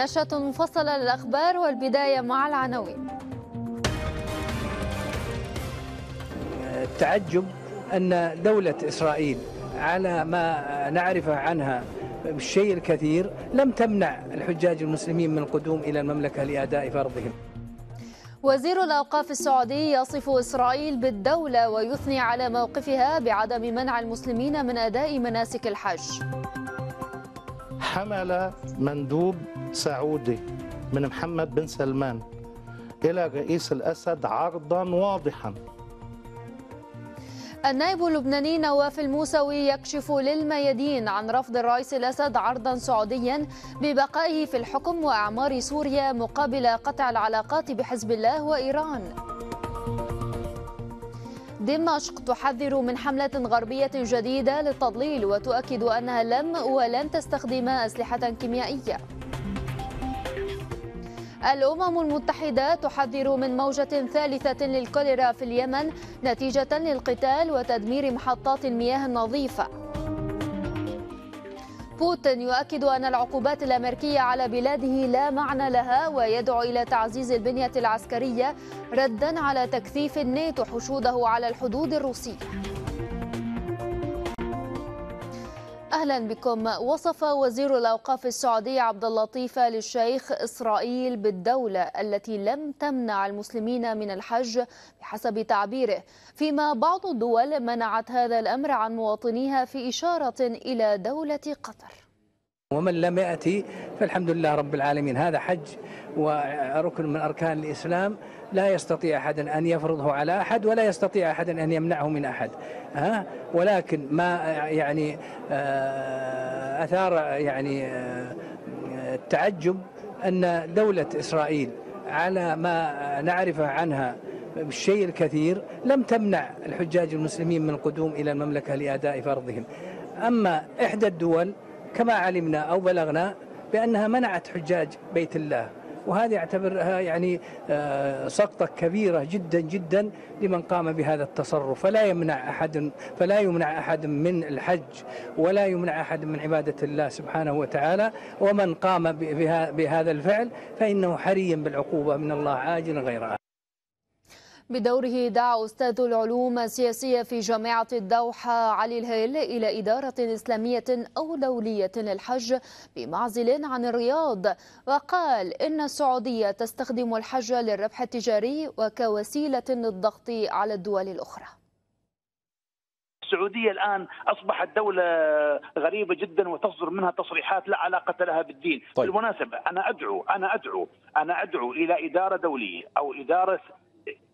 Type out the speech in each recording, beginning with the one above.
نشرة مفصلة للأخبار والبداية مع العناوين التعجب أن دولة إسرائيل على ما نعرف عنها الشيء الكثير لم تمنع الحجاج المسلمين من القدوم إلى المملكة لأداء فرضهم وزير الأوقاف السعودي يصف إسرائيل بالدولة ويثني على موقفها بعدم منع المسلمين من أداء مناسك الحج حمل مندوب سعودي من محمد بن سلمان إلى الرئيس الأسد عرضا واضحا النائب اللبناني نواف الموسوي يكشف للميادين عن رفض الرئيس الأسد عرضا سعوديا ببقائه في الحكم وإعمار سوريا مقابل قطع العلاقات بحزب الله وإيران دمشق تحذر من حملة غربية جديدة للتضليل وتؤكد أنها لم ولن تستخدم أسلحة كيميائية الأمم المتحدة تحذر من موجة ثالثة للكوليرا في اليمن نتيجة للقتال وتدمير محطات المياه النظيفة بوتين يؤكد أن العقوبات الأمريكية على بلاده لا معنى لها ويدعو إلى تعزيز البنية العسكرية ردا على تكثيف الناتو حشوده على الحدود الروسية اهلا بكم وصف وزير الاوقاف السعودي عبد اللطيف للشيخ اسرائيل بالدوله التي لم تمنع المسلمين من الحج بحسب تعبيره فيما بعض الدول منعت هذا الامر عن مواطنيها في اشاره الى دوله قطر ومن لم يأتي فالحمد لله رب العالمين هذا حج وركن من أركان الإسلام لا يستطيع أحد أن يفرضه على أحد ولا يستطيع أحد أن يمنعه من أحد ها؟ ولكن ما يعني آه، أثار يعني آه، التعجب أن دولة إسرائيل على ما نعرفه عنها بالشيء الكثير لم تمنع الحجاج المسلمين من القدوم إلى المملكة لأداء فرضهم أما إحدى الدول كما علمنا أو بلغنا بأنها منعت حجاج بيت الله وهذا يعتبرها يعني آه، سقطة كبيرة جدا جدا لمن قام بهذا التصرف فلا يمنع أحد فلا يمنع أحد من الحج ولا يمنع أحد من عبادة الله سبحانه وتعالى ومن قام بهذا الفعل فإنه حري بالعقوبة من الله عاجلا غير عاجل بدوره دعا أستاذ العلوم السياسية في جامعة الدوحة علي الهيل إلى إدارة إسلامية أو دولية للحج بمعزل عن الرياض وقال إن السعودية تستخدم الحج للربح التجاري وكوسيلة للضغط على الدول الأخرى السعوديه الان اصبحت دوله غريبه جدا وتصدر منها تصريحات لا علاقه لها بالدين، طيب. بالمناسبه انا ادعو انا ادعو انا ادعو الى اداره دوليه او اداره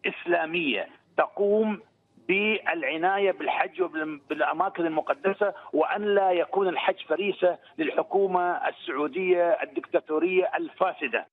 اسلاميه تقوم بالعنايه بالحج وبالاماكن المقدسه وان لا يكون الحج فريسه للحكومه السعوديه الدكتاتوريه الفاسده.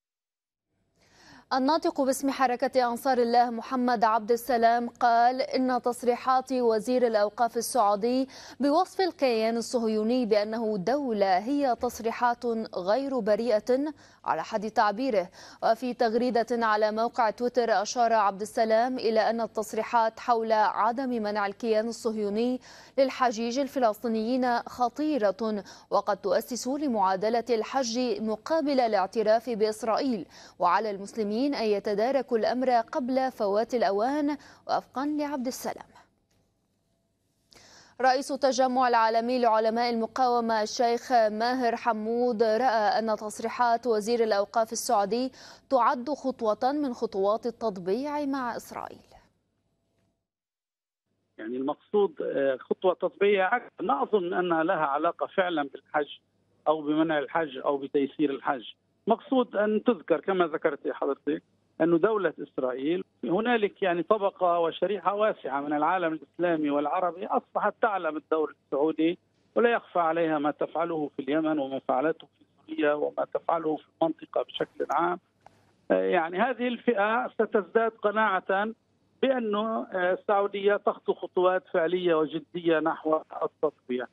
الناطق باسم حركة أنصار الله محمد عبد السلام قال إن تصريحات وزير الأوقاف السعودي بوصف الكيان الصهيوني بأنه دولة هي تصريحات غير بريئة على حد تعبيره وفي تغريدة على موقع تويتر أشار عبد السلام إلى أن التصريحات حول عدم منع الكيان الصهيوني للحجيج الفلسطينيين خطيرة وقد تؤسس لمعادلة الحج مقابل الاعتراف بإسرائيل وعلى المسلمين السوريين أن يتداركوا الأمر قبل فوات الأوان وفقا لعبد السلام رئيس التجمع العالمي لعلماء المقاومة الشيخ ماهر حمود رأى أن تصريحات وزير الأوقاف السعودي تعد خطوة من خطوات التطبيع مع إسرائيل يعني المقصود آه، خطوة تطبيعية لا أظن أنها لها علاقة فعلا بالحج أو بمنع الحج أو بتيسير الحج مقصود ان تذكر كما ذكرت حضرتك أن دولة إسرائيل هنالك يعني طبقة وشريحة واسعة من العالم الإسلامي والعربي أصبحت تعلم الدور السعودي ولا يخفى عليها ما تفعله في اليمن وما فعلته في سوريا وما تفعله في المنطقة بشكل عام آه، يعني هذه الفئة ستزداد قناعة بأن آه، السعودية تخطو خطوات فعلية وجدية نحو التطبيع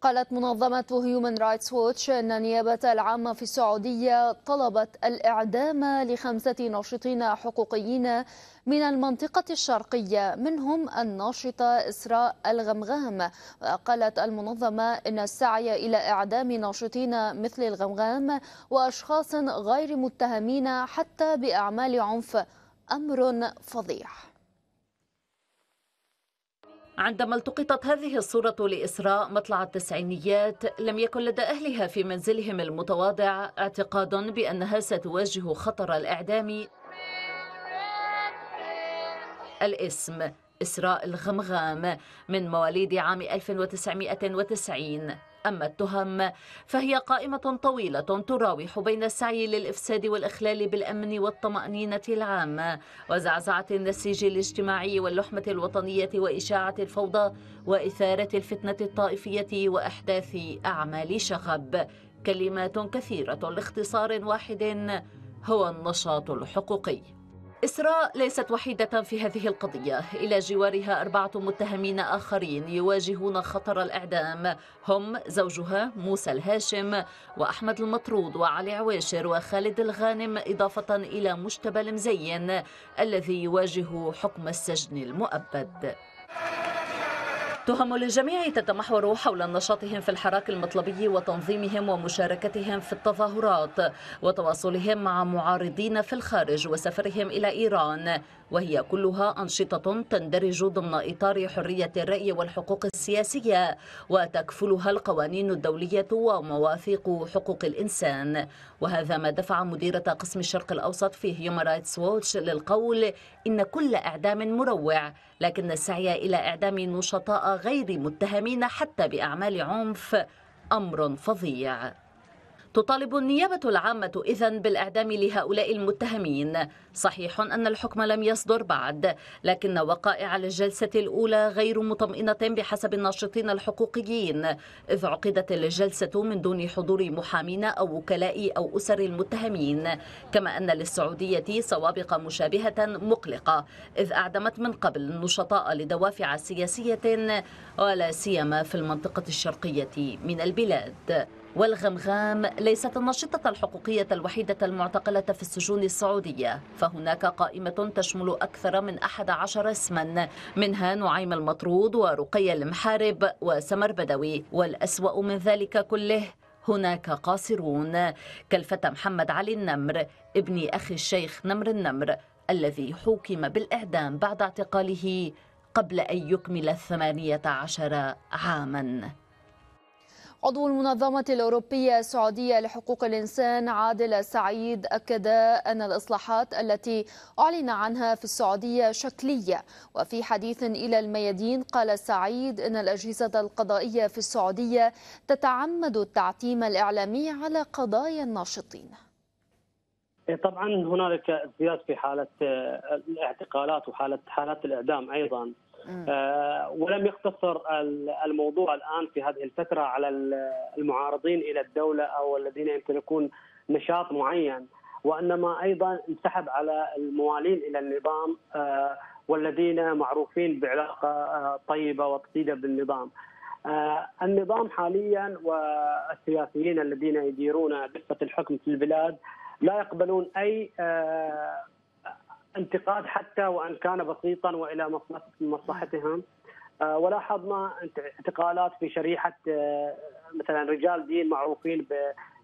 قالت منظمة هيومن رايتس ووتش أن النيابة العامة في السعودية طلبت الإعدام لخمسة ناشطين حقوقيين من المنطقة الشرقية منهم الناشطة إسراء الغمغام وقالت المنظمة إن السعي إلى إعدام ناشطين مثل الغمغام وأشخاص غير متهمين حتى بأعمال عنف أمر فظيع عندما التقطت هذه الصورة لإسراء مطلع التسعينيات لم يكن لدى أهلها في منزلهم المتواضع اعتقاد بأنها ستواجه خطر الإعدام الاسم إسراء الغمغام من مواليد عام 1990 أما التهم فهي قائمة طويلة تراوح بين السعي للإفساد والإخلال بالأمن والطمأنينة العامة وزعزعة النسيج الاجتماعي واللحمة الوطنية وإشاعة الفوضى وإثارة الفتنة الطائفية وأحداث أعمال شغب كلمات كثيرة لاختصار واحد هو النشاط الحقوقي إسراء ليست وحيدة في هذه القضية إلى جوارها أربعة متهمين آخرين يواجهون خطر الإعدام هم زوجها موسى الهاشم وأحمد المطرود وعلي عواشر وخالد الغانم إضافة إلى مجتبى المزين الذي يواجه حكم السجن المؤبد تهم للجميع تتمحور حول نشاطهم في الحراك المطلبي وتنظيمهم ومشاركتهم في التظاهرات وتواصلهم مع معارضين في الخارج وسفرهم إلى إيران وهي كلها أنشطة تندرج ضمن إطار حرية الرأي والحقوق السياسية وتكفلها القوانين الدولية ومواثيق حقوق الإنسان وهذا ما دفع مديرة قسم الشرق الأوسط في هيومن رايتس ووتش للقول إن كل إعدام مروع لكن السعي إلى إعدام نشطاء وغير متهمين حتى بأعمال عنف أمر فظيع تطالب النيابة العامة إذا بالإعدام لهؤلاء المتهمين صحيح أن الحكم لم يصدر بعد لكن وقائع الجلسة الأولى غير مطمئنة بحسب الناشطين الحقوقيين إذ عقدت الجلسة من دون حضور محامين أو وكلاء أو أسر المتهمين كما أن للسعودية سوابق مشابهة مقلقة إذ أعدمت من قبل النشطاء لدوافع سياسية ولا سيما في المنطقة الشرقية من البلاد والغمغام ليست النشطة الحقوقية الوحيدة المعتقلة في السجون السعودية فهناك قائمة تشمل أكثر من 11 اسما منها نعيم المطرود ورقية المحارب وسمر بدوي والأسوأ من ذلك كله هناك قاصرون كالفتى محمد علي النمر ابن أخي الشيخ نمر النمر الذي حوكم بالإعدام بعد اعتقاله قبل أن يكمل الثمانية عشر عاماً عضو المنظمة الأوروبية السعودية لحقوق الإنسان عادل سعيد أكد أن الإصلاحات التي أعلن عنها في السعودية شكلية وفي حديث إلى الميادين قال سعيد أن الأجهزة القضائية في السعودية تتعمد التعتيم الإعلامي على قضايا الناشطين إيه، طبعا هنالك ازدياد في حاله آه، الاعتقالات وحاله حالات الاعدام ايضا آه، ولم يقتصر الموضوع الان في هذه الفتره على المعارضين الى الدوله او الذين يمتلكون نشاط معين وانما ايضا انسحب على الموالين الى النظام آه، والذين معروفين بعلاقه آه، طيبه وقصيده بالنظام. النظام حاليا والسياسيين الذين يديرون دفه الحكم في البلاد لا يقبلون اي انتقاد حتى وان كان بسيطا والى مصلحتهم آه، ولاحظنا اعتقالات في شريحه آه، مثلا رجال دين معروفين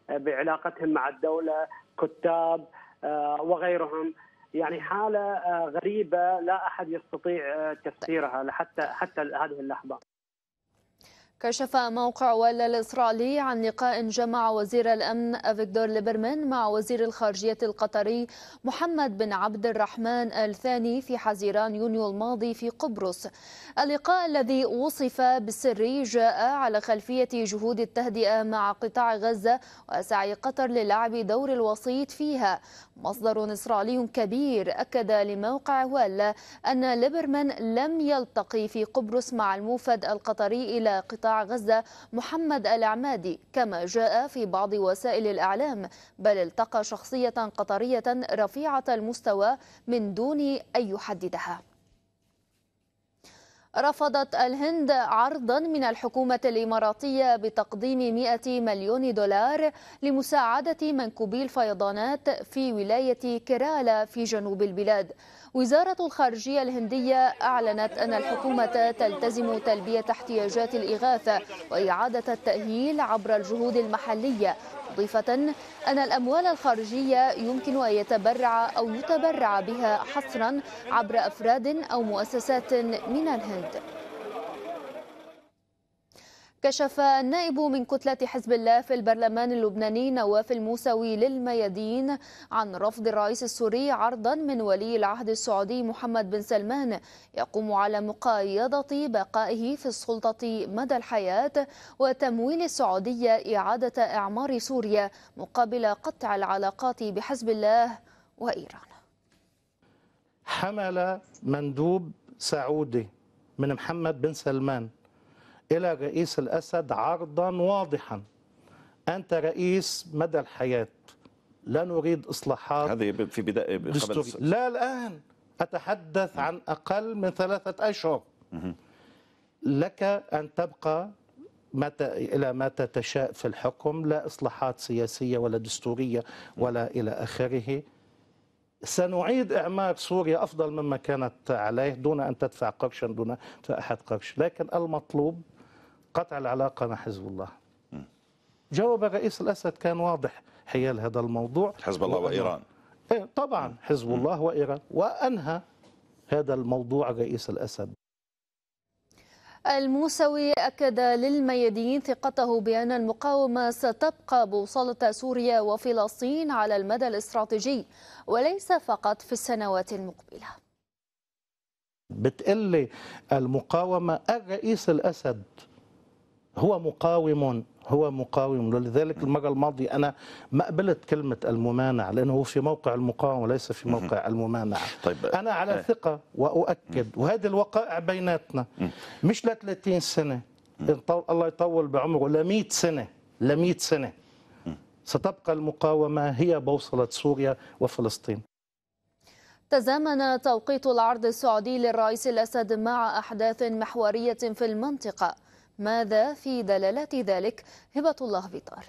بعلاقتهم مع الدوله كتاب آه، وغيرهم يعني حاله غريبه لا احد يستطيع تفسيرها حتى حتى هذه اللحظه كشف موقع ولا الإسرائيلي عن لقاء جمع وزير الأمن أفيغدور ليبرمان مع وزير الخارجية القطري محمد بن عبد الرحمن الثاني في حزيران يونيو الماضي في قبرص اللقاء الذي وصف بالسري جاء على خلفية جهود التهدئة مع قطاع غزة وسعي قطر للعب دور الوسيط فيها مصدر إسرائيلي كبير أكد لموقع ولا أن ليبرمان لم يلتقي في قبرص مع الموفد القطري إلى قطاع غزة محمد العمادي كما جاء في بعض وسائل الإعلام بل التقى شخصية قطرية رفيعة المستوى من دون أن يحددها رفضت الهند عرضا من الحكومة الإماراتية بتقديم 100 مليون دولار لمساعدة منكوبي الفيضانات في ولاية كيرالا في جنوب البلاد وزارة الخارجية الهندية أعلنت أن الحكومة تلتزم تلبية احتياجات الإغاثة وإعادة التأهيل عبر الجهود المحلية مضيفة أن الأموال الخارجية يمكن أن يتبرع أو يتبرع بها حصرا عبر أفراد أو مؤسسات من الهند كشف نائب من كتلة حزب الله في البرلمان اللبناني نواف الموسوي للميادين عن رفض الرئيس السوري عرضا من ولي العهد السعودي محمد بن سلمان يقوم على مقايضة بقائه في السلطة مدى الحياة وتمويل السعودية إعادة إعمار سوريا مقابل قطع العلاقات بحزب الله وإيران حمل مندوب سعودي من محمد بن سلمان إلى الرئيس الأسد عرضا واضحا أنت رئيس مدى الحياة لا نريد إصلاحات هذه في بداية دستوري. لا الآن أتحدث عن أقل من ثلاثة أشهر لك أن تبقى متى إلى متى تشاء في الحكم لا إصلاحات سياسية ولا دستورية ولا إلى آخره سنعيد إعمار سوريا أفضل مما كانت عليه دون أن تدفع قرشا دون أحد قرش لكن المطلوب قطع العلاقة مع حزب الله جواب الرئيس الأسد كان واضح حيال هذا الموضوع حزب الله وإيران إيه، طبعا حزب الله وإيران وأنهى هذا الموضوع الرئيس الأسد الموسوي أكد للميادين ثقته بأن المقاومة ستبقى بوصلة سوريا وفلسطين على المدى الاستراتيجي وليس فقط في السنوات المقبلة بتقلي المقاومة الرئيس الأسد هو مقاوم هو مقاوم ولذلك المرة الماضية أنا ما قبلت كلمة الممانعة لأنه هو في موقع المقاومة وليس في موقع الممانعة طيب أنا على آه. ثقة وأؤكد وهذه الوقائع بيناتنا مش ل 30 سنة الله يطول بعمره ل 100 سنة ل 100 سنة ستبقى المقاومة هي بوصلة سوريا وفلسطين تزامن توقيت العرض السعودي للرئيس الأسد مع أحداث محورية في المنطقة ماذا في دلالات ذلك هبة الله بطار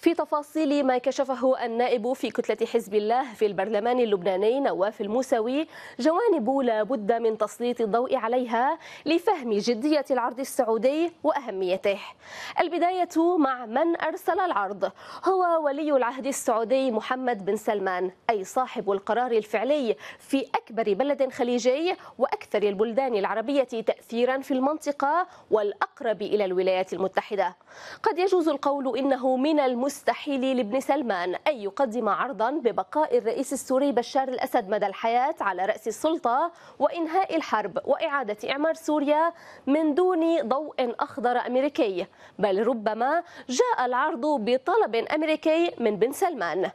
في تفاصيل ما كشفه النائب في كتلة حزب الله في البرلمان اللبناني نواف الموسوي جوانب لا بد من تسليط الضوء عليها لفهم جدية العرض السعودي وأهميته البداية مع من أرسل العرض هو ولي العهد السعودي محمد بن سلمان أي صاحب القرار الفعلي في أكبر بلد خليجي وأكثر البلدان العربية تأثيرا في المنطقة والأقرب إلى الولايات المتحدة قد يجوز القول إنه من المس المستحيل لابن سلمان أن يقدم عرضا ببقاء الرئيس السوري بشار الأسد مدى الحياة على رأس السلطة وإنهاء الحرب وإعادة إعمار سوريا من دون ضوء أخضر أمريكي بل ربما جاء العرض بطلب أمريكي من بن سلمان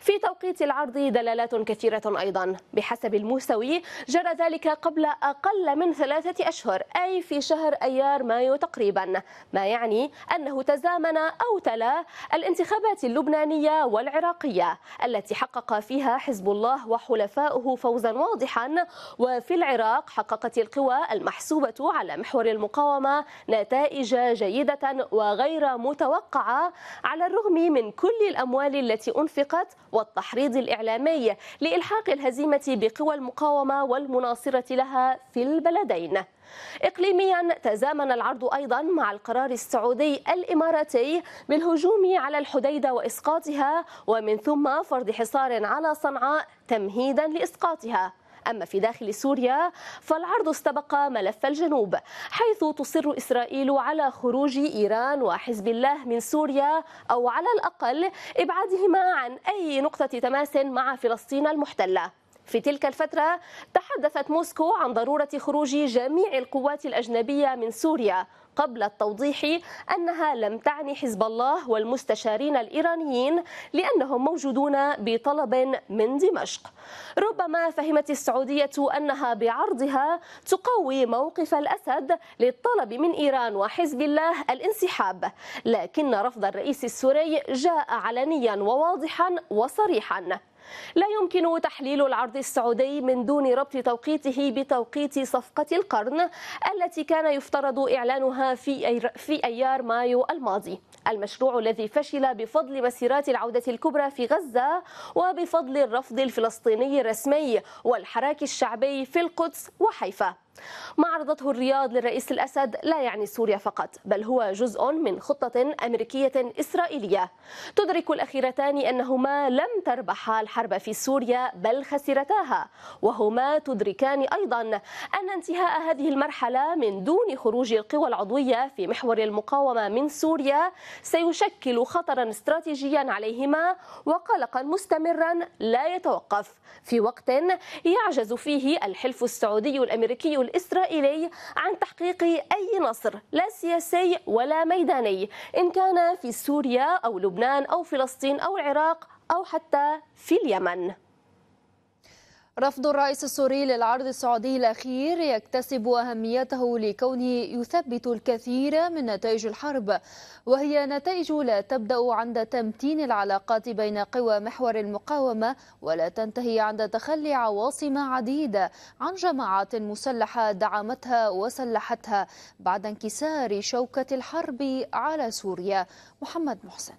في توقيت العرض دلالات كثيرة أيضا بحسب الموسوي جرى ذلك قبل أقل من ثلاثة أشهر أي في شهر أيار مايو تقريبا ما يعني أنه تزامن أو تلا الانتخابات الانتخابات اللبنانية والعراقية التي حقق فيها حزب الله وحلفاؤه فوزا واضحا وفي العراق حققت القوى المحسوبة على محور المقاومة نتائج جيدة وغير متوقعة على الرغم من كل الأموال التي أنفقت والتحريض الإعلامي لإلحاق الهزيمة بقوى المقاومة والمناصرة لها في البلدين إقليميا تزامن العرض أيضا مع القرار السعودي الإماراتي بالهجوم على الحديدة وإسقاطها ومن ثم فرض حصار على صنعاء تمهيدا لإسقاطها أما في داخل سوريا فالعرض استبق ملف الجنوب حيث تصر إسرائيل على خروج إيران وحزب الله من سوريا أو على الأقل إبعادهما عن أي نقطة تماس مع فلسطين المحتلة في تلك الفترة تحدثت موسكو عن ضرورة خروج جميع القوات الأجنبية من سوريا قبل التوضيح أنها لم تعني حزب الله والمستشارين الإيرانيين لأنهم موجودون بطلب من دمشق ربما فهمت السعودية أنها بعرضها تقوي موقف الأسد للطلب من إيران وحزب الله الانسحاب لكن رفض الرئيس السوري جاء علنيا وواضحا وصريحا لا يمكن تحليل العرض السعودي من دون ربط توقيته بتوقيت صفقة القرن التي كان يفترض إعلانها في في أيار مايو الماضي المشروع الذي فشل بفضل مسيرات العودة الكبرى في غزة وبفضل الرفض الفلسطيني الرسمي والحراك الشعبي في القدس وحيفا ما عرضته الرياض للرئيس الأسد لا يعني سوريا فقط بل هو جزء من خطة أمريكية إسرائيلية تدرك الأخيرتان أنهما لم تربحا الحرب في سوريا بل خسرتاها وهما تدركان أيضا أن انتهاء هذه المرحلة من دون خروج القوى العضوية في محور المقاومة من سوريا سيشكل خطرا استراتيجيا عليهما وقلقا مستمرا لا يتوقف في وقت يعجز فيه الحلف السعودي الأمريكي الإسرائيلي عن تحقيق أي نصر لا سياسي ولا ميداني إن كان في سوريا أو لبنان أو فلسطين أو العراق أو حتى في اليمن رفض الرئيس السوري للعرض السعودي الأخير يكتسب أهميته لكونه يثبت الكثير من نتائج الحرب وهي نتائج لا تبدأ عند تمتين العلاقات بين قوى محور المقاومة ولا تنتهي عند تخلي عواصم عديدة عن جماعات مسلحة دعمتها وسلحتها بعد انكسار شوكة الحرب على سوريا محمد محسن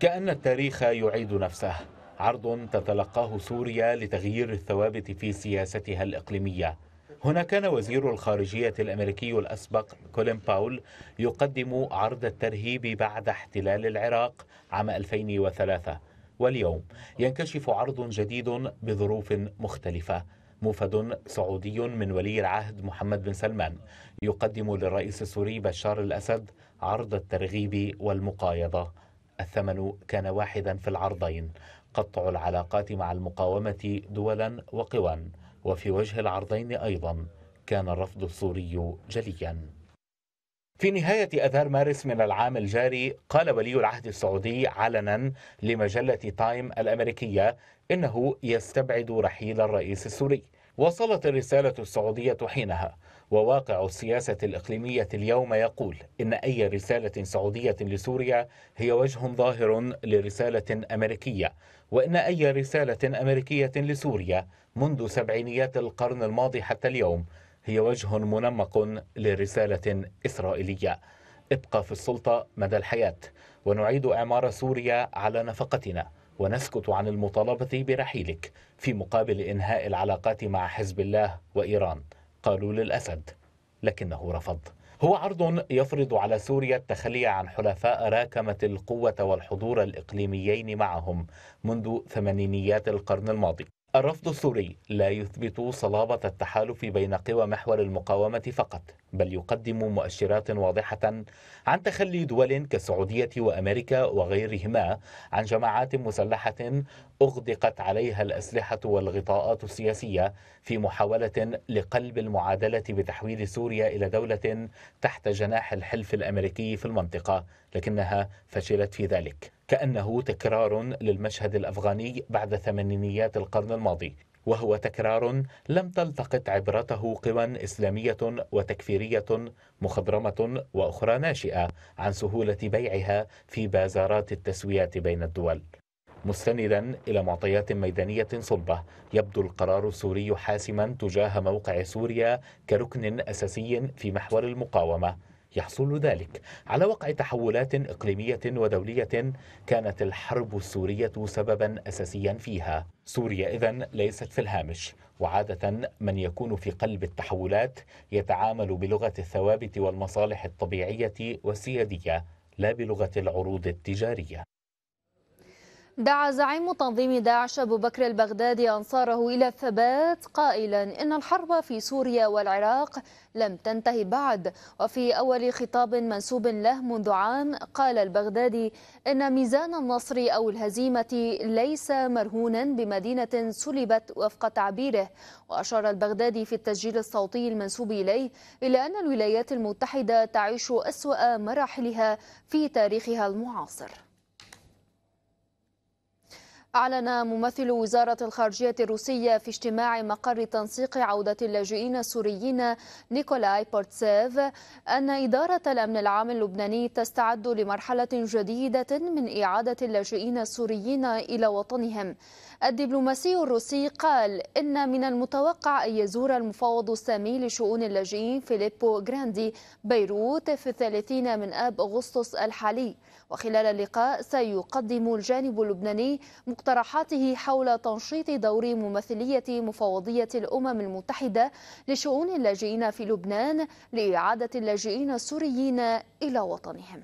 كأن التاريخ يعيد نفسه عرض تتلقاه سوريا لتغيير الثوابت في سياستها الإقليمية هنا كان وزير الخارجية الأمريكي الأسبق كولين باول يقدم عرض الترهيب بعد احتلال العراق عام 2003 واليوم ينكشف عرض جديد بظروف مختلفة موفد سعودي من ولي العهد محمد بن سلمان يقدم للرئيس السوري بشار الأسد عرض الترغيب والمقايضة الثمن كان واحدا في العرضين قطع العلاقات مع المقاومة دولا وقوى وفي وجه العرضين أيضا كان الرفض السوري جليا في نهاية أذار مارس من العام الجاري قال ولي العهد السعودي علنا لمجلة تايم الأمريكية إنه يستبعد رحيل الرئيس السوري وصلت الرسالة السعودية حينها وواقع السياسة الإقليمية اليوم يقول إن أي رسالة سعودية لسوريا هي وجه ظاهر لرسالة أمريكية وإن أي رسالة أمريكية لسوريا منذ سبعينيات القرن الماضي حتى اليوم هي وجه منمق لرسالة إسرائيلية ابقى في السلطة مدى الحياة ونعيد إعمار سوريا على نفقتنا ونسكت عن المطالبة برحيلك في مقابل إنهاء العلاقات مع حزب الله وإيران قالوا للأسد لكنه رفض هو عرض يفرض على سوريا التخلي عن حلفاء راكمت القوة والحضور الإقليميين معهم منذ ثمانينيات القرن الماضي الرفض السوري لا يثبت صلابة التحالف بين قوى محور المقاومة فقط بل يقدم مؤشرات واضحة عن تخلي دول كالسعودية وأمريكا وغيرهما عن جماعات مسلحة أغدقت عليها الأسلحة والغطاءات السياسية في محاولة لقلب المعادلة بتحويل سوريا إلى دولة تحت جناح الحلف الأمريكي في المنطقة لكنها فشلت في ذلك كأنه تكرار للمشهد الأفغاني بعد ثمانينيات القرن الماضي وهو تكرار لم تلتقط عبرته قوى إسلامية وتكفيرية مخضرمة وأخرى ناشئة عن سهولة بيعها في بازارات التسويات بين الدول مستندا إلى معطيات ميدانية صلبة يبدو القرار السوري حاسما تجاه موقع سوريا كركن أساسي في محور المقاومة يحصل ذلك على وقع تحولات إقليمية ودولية كانت الحرب السورية سببا أساسيا فيها سوريا إذا ليست في الهامش وعادة من يكون في قلب التحولات يتعامل بلغة الثوابت والمصالح الطبيعية والسيادية لا بلغة العروض التجارية دعا زعيم تنظيم داعش أبو بكر البغدادي أنصاره إلى الثبات قائلا إن الحرب في سوريا والعراق لم تنتهي بعد وفي أول خطاب منسوب له منذ عام قال البغدادي إن ميزان النصر أو الهزيمة ليس مرهونا بمدينة سلبت وفق تعبيره وأشار البغدادي في التسجيل الصوتي المنسوب إليه إلى أن الولايات المتحدة تعيش أسوأ مراحلها في تاريخها المعاصر أعلن ممثل وزارة الخارجية الروسية في اجتماع مقر تنسيق عودة اللاجئين السوريين نيكولاي بورتسيف أن إدارة الأمن العام اللبناني تستعد لمرحلة جديدة من إعادة اللاجئين السوريين إلى وطنهم. الدبلوماسي الروسي قال إن من المتوقع أن يزور المفوض السامي لشؤون اللاجئين فيليبو غراندي بيروت في الثلاثين من آب أغسطس الحالي. وخلال اللقاء سيقدم الجانب اللبناني مقترحاته حول تنشيط دور ممثلية مفوضية الأمم المتحدة لشؤون اللاجئين في لبنان لإعادة اللاجئين السوريين إلى وطنهم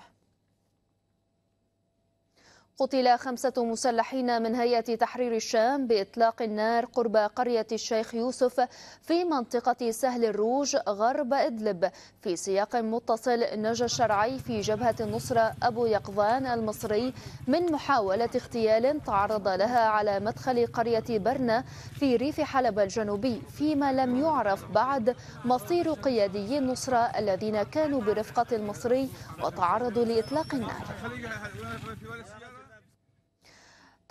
قتل خمسة مسلحين من هيئة تحرير الشام بإطلاق النار قرب قرية الشيخ يوسف في منطقة سهل الروج غرب إدلب في سياق متصل نجا الشرعي في جبهة النصرة أبو يقظان المصري من محاولة اغتيال تعرض لها على مدخل قرية برنا في ريف حلب الجنوبي فيما لم يعرف بعد مصير قيادي النصرة الذين كانوا برفقة المصري وتعرضوا لإطلاق النار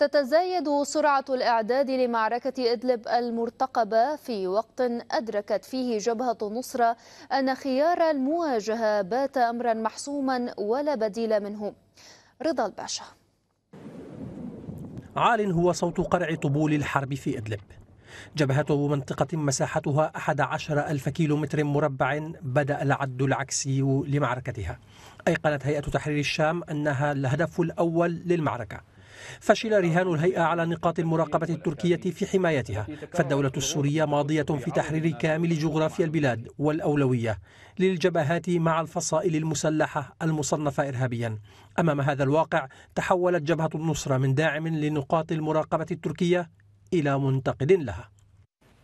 تتزايد سرعة الإعداد لمعركة إدلب المرتقبة في وقت أدركت فيه جبهة النصرة أن خيار المواجهة بات أمرا محسوما ولا بديل منه رضا الباشا عال هو صوت قرع طبول الحرب في إدلب جبهة منطقة مساحتها 11 ألف كيلومتر مربع بدأ العد العكسي لمعركتها أيقنت هيئة تحرير الشام أنها الهدف الأول للمعركة فشل رهان الهيئة على نقاط المراقبة التركية في حمايتها فالدولة السورية ماضية في تحرير كامل جغرافيا البلاد والأولوية للجبهات مع الفصائل المسلحة المصنفة إرهابيا أمام هذا الواقع تحولت جبهة النصرة من داعم لنقاط المراقبة التركية إلى منتقد لها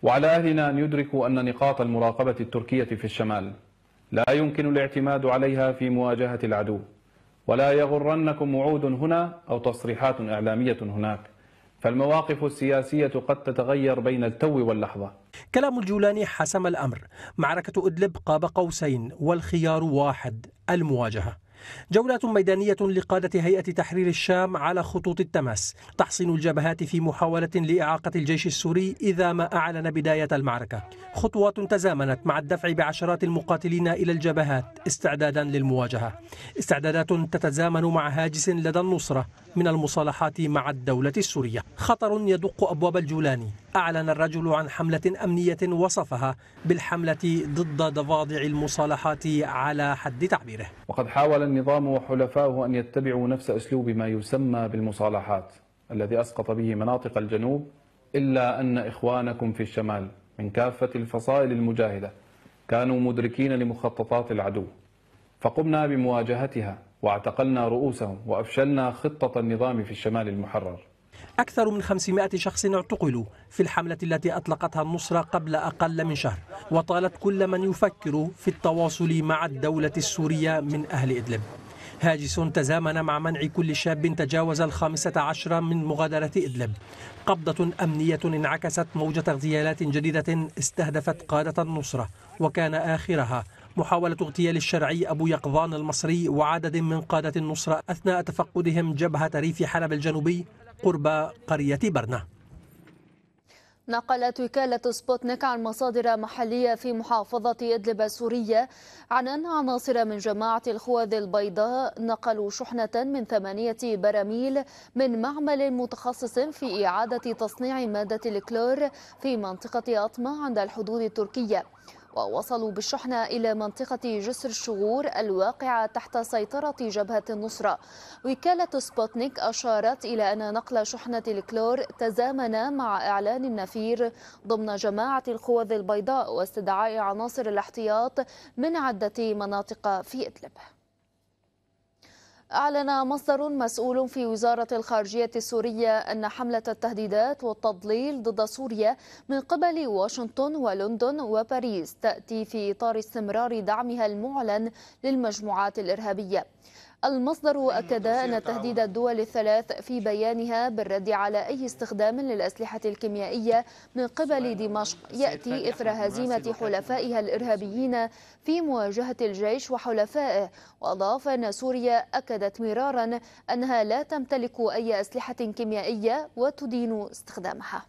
وعلى أهلنا أن يدركوا أن نقاط المراقبة التركية في الشمال لا يمكن الاعتماد عليها في مواجهة العدو ولا يغرنكم وعود هنا أو تصريحات إعلامية هناك فالمواقف السياسية قد تتغير بين التو واللحظة كلام الجولاني حسم الأمر معركة إدلب قاب قوسين والخيار واحد المواجهة جولات ميدانية لقادة هيئة تحرير الشام على خطوط التماس تحصين الجبهات في محاولة لإعاقة الجيش السوري إذا ما أعلن بداية المعركة خطوات تزامنت مع الدفع بعشرات المقاتلين إلى الجبهات استعدادا للمواجهة استعدادات تتزامن مع هاجس لدى النصرة من المصالحات مع الدولة السورية خطر يدق أبواب الجولاني أعلن الرجل عن حملة أمنية وصفها بالحملة ضد ضفادع المصالحات على حد تعبيره وقد حاول النظام وحلفاؤه أن يتبعوا نفس أسلوب ما يسمى بالمصالحات الذي أسقط به مناطق الجنوب إلا أن إخوانكم في الشمال من كافة الفصائل المجاهدة كانوا مدركين لمخططات العدو فقمنا بمواجهتها واعتقلنا رؤوسهم وأفشلنا خطة النظام في الشمال المحرر أكثر من 500 شخص اعتقلوا في الحملة التي أطلقتها النصرة قبل أقل من شهر وطالت كل من يفكر في التواصل مع الدولة السورية من أهل إدلب هاجس تزامن مع منع كل شاب تجاوز الخامسة عشر من مغادرة إدلب قبضة أمنية انعكست موجة اغتيالات جديدة استهدفت قادة النصرة وكان آخرها محاولة اغتيال الشرعي أبو يقظان المصري وعدد من قادة النصرة أثناء تفقدهم جبهة ريف حلب الجنوبي قرب قرية برنة نقلت وكالة سبوتنيك عن مصادر محلية في محافظة إدلب السورية عن أن عناصر من جماعة الخوذ البيضاء نقلوا شحنة من ثمانية براميل من معمل متخصص في إعادة تصنيع مادة الكلور في منطقة أطمة عند الحدود التركية ووصلوا بالشحنة إلى منطقة جسر الشغور الواقعة تحت سيطرة جبهة النصرة وكالة سبوتنيك أشارت إلى أن نقل شحنة الكلور تزامن مع إعلان النفير ضمن جماعة القوى البيضاء واستدعاء عناصر الاحتياط من عدة مناطق في إدلب أعلن مصدر مسؤول في وزارة الخارجية السورية أن حملة التهديدات والتضليل ضد سوريا من قبل واشنطن ولندن وباريس تأتي في إطار استمرار دعمها المعلن للمجموعات الإرهابية المصدر أكد أن تهديد الدول الثلاث في بيانها بالرد على أي استخدام للأسلحة الكيميائية من قبل دمشق يأتي إثر هزيمة حلفائها الإرهابيين في مواجهة الجيش وحلفائه وأضاف أن سوريا أكدت مرارا أنها لا تمتلك أي أسلحة كيميائية وتدين استخدامها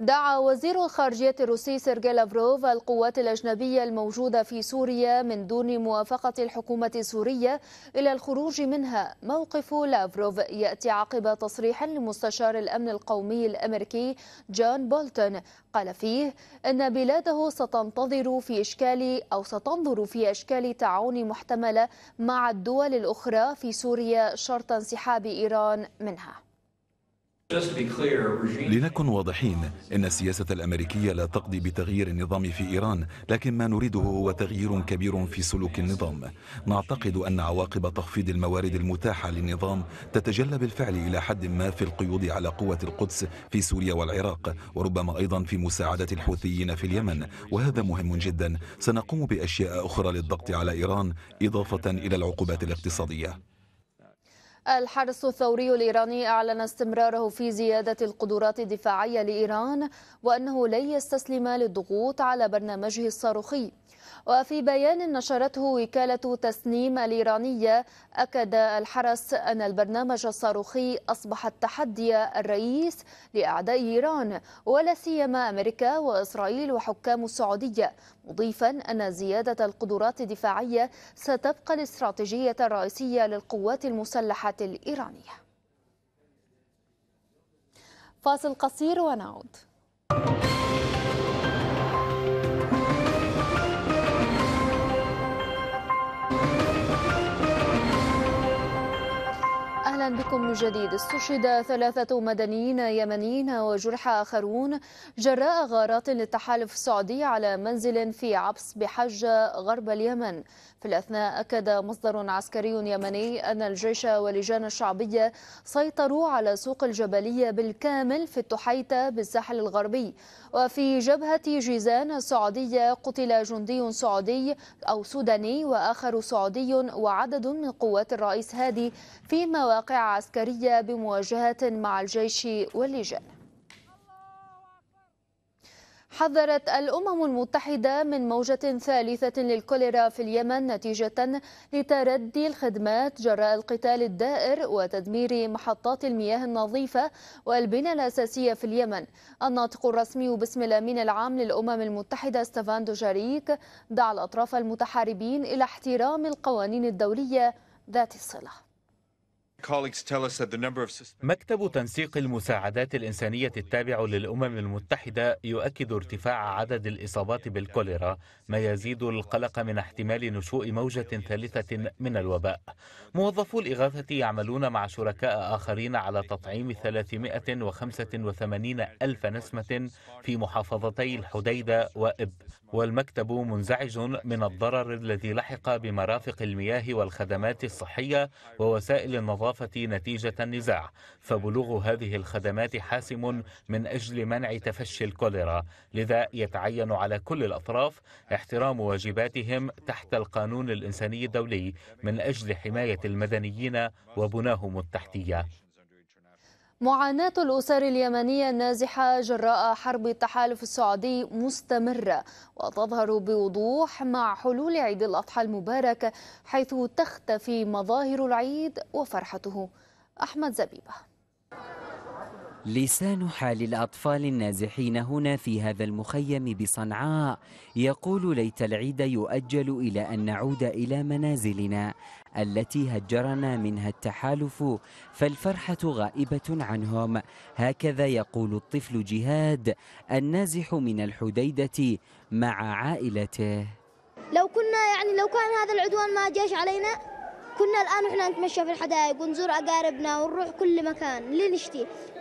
دعا وزير الخارجية الروسي سيرجي لافروف القوات الأجنبية الموجودة في سوريا من دون موافقة الحكومة السورية إلى الخروج منها موقف لافروف يأتي عقب تصريح لمستشار الأمن القومي الأمريكي جون بولتون قال فيه أن بلاده ستنتظر في إشكال أو ستنظر في أشكال تعاون محتملة مع الدول الأخرى في سوريا شرط انسحاب إيران منها لنكن واضحين إن السياسة الأمريكية لا تقضي بتغيير النظام في إيران لكن ما نريده هو تغيير كبير في سلوك النظام نعتقد أن عواقب تخفيض الموارد المتاحة للنظام تتجلى بالفعل إلى حد ما في القيود على قوة القدس في سوريا والعراق وربما أيضا في مساعدة الحوثيين في اليمن وهذا مهم جدا سنقوم بأشياء أخرى للضغط على إيران إضافة إلى العقوبات الاقتصادية الحرس الثوري الإيراني أعلن استمراره في زيادة القدرات الدفاعية لإيران وأنه لن يستسلم للضغوط على برنامجه الصاروخي وفي بيان نشرته وكالة تسنيم الإيرانية أكد الحرس أن البرنامج الصاروخي أصبح التحدي الرئيس لأعداء إيران ولا سيما أمريكا وإسرائيل وحكام السعودية مضيفا أن زيادة القدرات الدفاعية ستبقى الاستراتيجية الرئيسية للقوات المسلحة الإيرانية فاصل قصير ونعود أهلا بكم من جديد استشهد ثلاثة مدنيين يمنيين وجرح آخرون جراء غارات للتحالف السعودي على منزل في عبس بحجة غرب اليمن في الأثناء أكد مصدر عسكري يمني أن الجيش واللجان الشعبية سيطروا على سوق الجبلية بالكامل في التحيتة بالساحل الغربي وفي جبهة جيزان السعودية قتل جندي سعودي أو سوداني وآخر سعودي وعدد من قوات الرئيس هادي في مواقع مواقع عسكرية بمواجهة مع الجيش واللجان حذرت الأمم المتحدة من موجة ثالثة للكوليرا في اليمن نتيجة لتردي الخدمات جراء القتال الدائر وتدمير محطات المياه النظيفة والبنى الأساسية في اليمن الناطق الرسمي باسم الأمين العام للأمم المتحدة ستيفان دوجاريك دعا الأطراف المتحاربين إلى احترام القوانين الدولية ذات الصلة مكتب تنسيق المساعدات الإنسانية التابع للأمم المتحدة يؤكد ارتفاع عدد الإصابات بالكوليرا ما يزيد القلق من احتمال نشوء موجة ثالثة من الوباء موظفو الإغاثة يعملون مع شركاء آخرين على تطعيم 385 ألف نسمة في محافظتي الحديدة وإب والمكتب منزعج من الضرر الذي لحق بمرافق المياه والخدمات الصحية ووسائل النظافة نتيجة النزاع فبلوغ هذه الخدمات حاسم من أجل منع تفشي الكوليرا لذا يتعين على كل الأطراف احترام واجباتهم تحت القانون الإنساني الدولي من أجل حماية المدنيين وبناهم التحتية معاناة الأسر اليمنية النازحة جراء حرب التحالف السعودي مستمرة وتظهر بوضوح مع حلول عيد الأضحى المبارك حيث تختفي مظاهر العيد وفرحته أحمد زبيبة لسان حال الأطفال النازحين هنا في هذا المخيم بصنعاء يقول ليت العيد يؤجل إلى أن نعود إلى منازلنا التي هجرنا منها التحالف فالفرحة غائبة عنهم هكذا يقول الطفل جهاد النازح من الحديدة مع عائلته لو كنا يعني لو كان هذا العدوان ما جاش علينا كنا الآن احنا نتمشى في الحدائق ونزور أقاربنا ونروح كل مكان اللي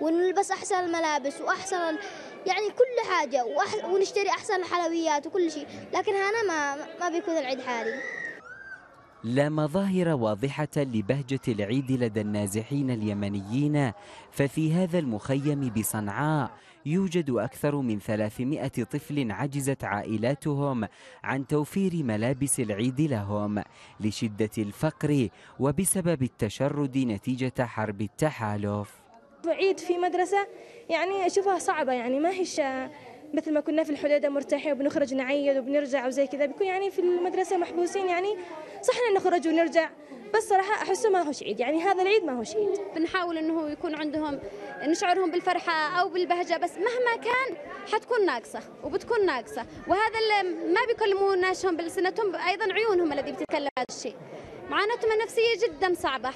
ونلبس أحسن الملابس وأحسن يعني كل حاجة ونشتري أحسن الحلويات وكل شيء لكن هنا ما ما بيكون العيد حالي لا مظاهر واضحة لبهجة العيد لدى النازحين اليمنيين ففي هذا المخيم بصنعاء يوجد أكثر من 300 طفل عجزت عائلاتهم عن توفير ملابس العيد لهم لشدة الفقر وبسبب التشرد نتيجة حرب التحالف عيد في مدرسة يعني أشوفها صعبة يعني ما هيش مثل ما كنا في الحديدة مرتاحين وبنخرج نعيد وبنرجع وزي كذا بيكون يعني في المدرسه محبوسين يعني صح نخرج ونرجع بس صراحة أحسه ما هوش عيد يعني هذا العيد ما هوش عيد بنحاول أنه يكون عندهم نشعرهم بالفرحة أو بالبهجة بس مهما كان حتكون ناقصة وبتكون ناقصة وهذا اللي ما ناشهم بلسنتهم أيضا عيونهم الذي بتتكلم هذا الشيء معاناتهم النفسية جدا صعبة